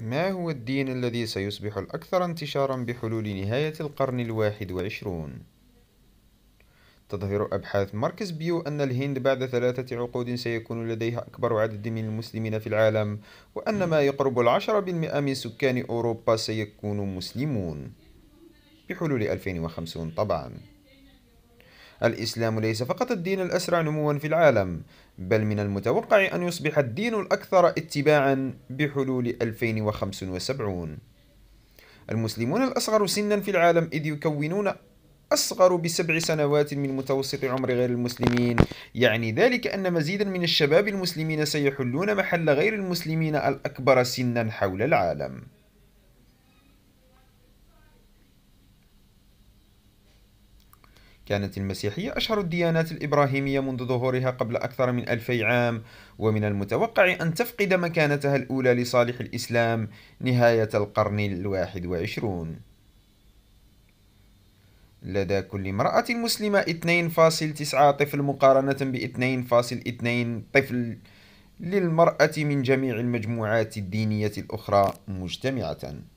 ما هو الدين الذي سيصبح الأكثر انتشارا بحلول نهاية القرن الواحد وعشرون؟ تظهر أبحاث مركز بيو أن الهند بعد ثلاثة عقود سيكون لديها أكبر عدد من المسلمين في العالم وأن ما يقرب العشرة بالمئة من سكان أوروبا سيكون مسلمون بحلول 2050 طبعاً الإسلام ليس فقط الدين الأسرع نموا في العالم بل من المتوقع أن يصبح الدين الأكثر اتباعا بحلول 2075 المسلمون الأصغر سنا في العالم إذ يكونون أصغر بسبع سنوات من متوسط عمر غير المسلمين يعني ذلك أن مزيدا من الشباب المسلمين سيحلون محل غير المسلمين الأكبر سنا حول العالم كانت المسيحية أشهر الديانات الإبراهيمية منذ ظهورها قبل أكثر من ألفي عام ومن المتوقع أن تفقد مكانتها الأولى لصالح الإسلام نهاية القرن الواحد وعشرون لدى كل امرأة مسلمة 2.9 طفل مقارنة ب 2.2 طفل للمرأة من جميع المجموعات الدينية الأخرى مجتمعة